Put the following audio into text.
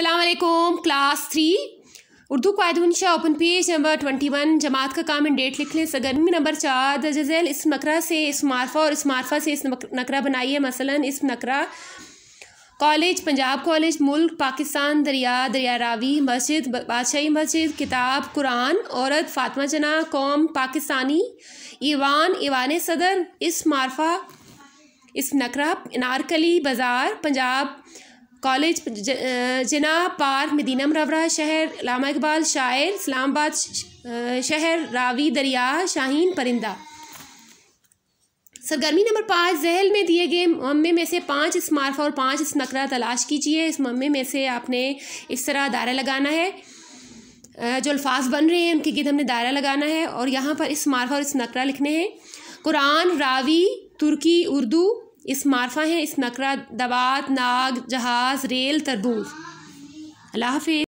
असलकुम class three Urdu कायदनशा open page number twenty one जमात का काम एंड डेट लिख लें सरगर्मी नंबर चार दजल इस नकरा से इस मार्फा और इस मारफा से इस नकरा बनाइए मसलन इस नकरा कॉलेज पंजाब कॉलेज मुल्क पाकिस्तान दरिया दरिया रावी मस्जिद बादशाही मस्जिद किताब कुरान औरत फातमा जना कौम पाकिस्तानी ईवान ईवान सदर इस मार्फा इस नकरा इनारकली बाज़ार पंजाब कॉलेज जना पार्क मदीना मरवरा शहर लामा इकबाल शायर इस्लामाबाद शहर रावी दरिया शाहीन परिंदा सरगर्मी नंबर पाँच जहल में दिए गए मम्मे में से पाँच स्मार्फ और पाँच स्नकरा तलाश कीजिए इस मम्मे में से आपने इस तरह दायरा लगाना है जो अल्फाज बन रहे हैं उनके गिद हमने दायरा लगाना है और यहाँ पर इस स्मार्फ और इस नकरा लिखने हैं कुरान रावी तुर्की उर्दू इस मार्फा हैं इस नकरा दबात नाग जहाज रेल तरबूज अल्लाह हाफि